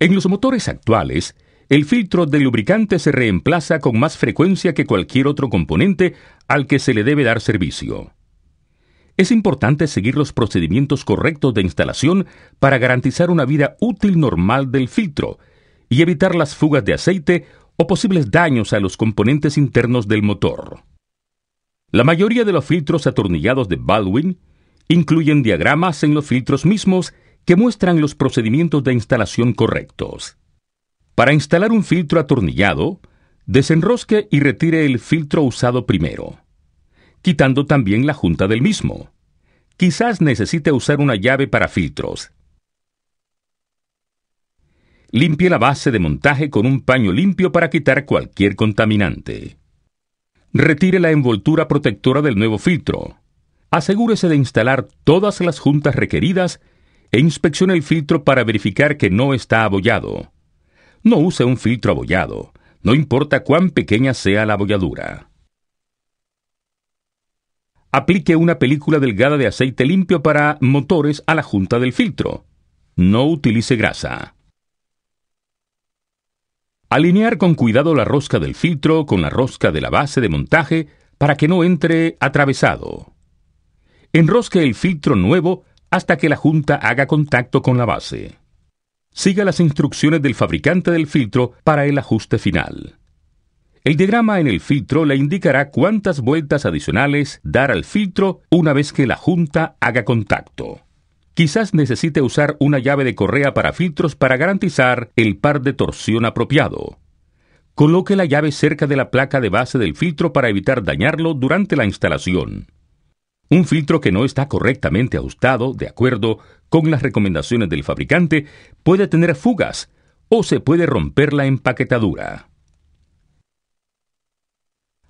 En los motores actuales, el filtro de lubricante se reemplaza con más frecuencia que cualquier otro componente al que se le debe dar servicio. Es importante seguir los procedimientos correctos de instalación para garantizar una vida útil normal del filtro y evitar las fugas de aceite o posibles daños a los componentes internos del motor. La mayoría de los filtros atornillados de Baldwin incluyen diagramas en los filtros mismos que muestran los procedimientos de instalación correctos. Para instalar un filtro atornillado, desenrosque y retire el filtro usado primero, quitando también la junta del mismo. Quizás necesite usar una llave para filtros. Limpie la base de montaje con un paño limpio para quitar cualquier contaminante. Retire la envoltura protectora del nuevo filtro. Asegúrese de instalar todas las juntas requeridas e inspeccione el filtro para verificar que no está abollado. No use un filtro abollado, no importa cuán pequeña sea la abolladura. Aplique una película delgada de aceite limpio para motores a la junta del filtro. No utilice grasa. Alinear con cuidado la rosca del filtro con la rosca de la base de montaje para que no entre atravesado. Enrosque el filtro nuevo hasta que la Junta haga contacto con la base. Siga las instrucciones del fabricante del filtro para el ajuste final. El diagrama en el filtro le indicará cuántas vueltas adicionales dar al filtro una vez que la junta haga contacto. Quizás necesite usar una llave de correa para filtros para garantizar el par de torsión apropiado. Coloque la llave cerca de la placa de base del filtro para evitar dañarlo durante la instalación un filtro que no está correctamente ajustado de acuerdo con las recomendaciones del fabricante puede tener fugas o se puede romper la empaquetadura.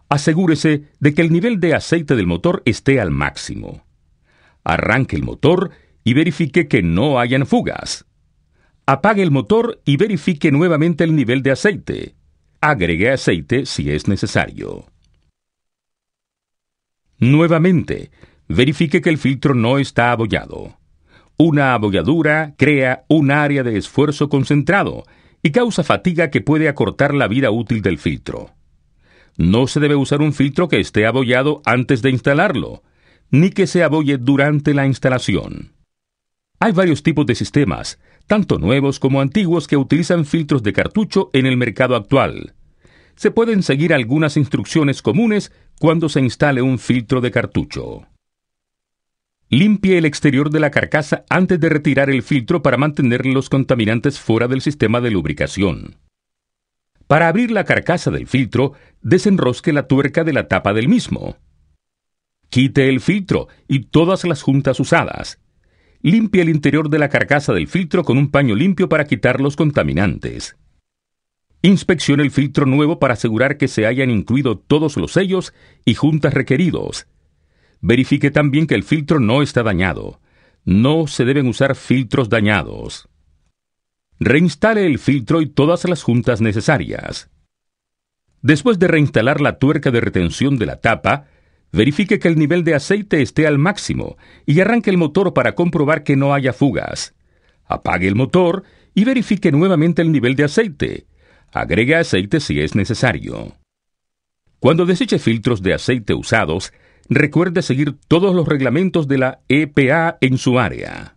Asegúrese de que el nivel de aceite del motor esté al máximo. Arranque el motor y verifique que no hayan fugas. Apague el motor y verifique nuevamente el nivel de aceite. Agregue aceite si es necesario. Nuevamente, verifique que el filtro no está abollado. Una abolladura crea un área de esfuerzo concentrado y causa fatiga que puede acortar la vida útil del filtro. No se debe usar un filtro que esté abollado antes de instalarlo, ni que se abolle durante la instalación. Hay varios tipos de sistemas, tanto nuevos como antiguos, que utilizan filtros de cartucho en el mercado actual. Se pueden seguir algunas instrucciones comunes cuando se instale un filtro de cartucho. Limpie el exterior de la carcasa antes de retirar el filtro para mantener los contaminantes fuera del sistema de lubricación. Para abrir la carcasa del filtro, desenrosque la tuerca de la tapa del mismo. Quite el filtro y todas las juntas usadas. Limpie el interior de la carcasa del filtro con un paño limpio para quitar los contaminantes. Inspeccione el filtro nuevo para asegurar que se hayan incluido todos los sellos y juntas requeridos. Verifique también que el filtro no está dañado. No se deben usar filtros dañados. Reinstale el filtro y todas las juntas necesarias. Después de reinstalar la tuerca de retención de la tapa, verifique que el nivel de aceite esté al máximo y arranque el motor para comprobar que no haya fugas. Apague el motor y verifique nuevamente el nivel de aceite. Agregue aceite si es necesario. Cuando deseche filtros de aceite usados, Recuerde seguir todos los reglamentos de la EPA en su área.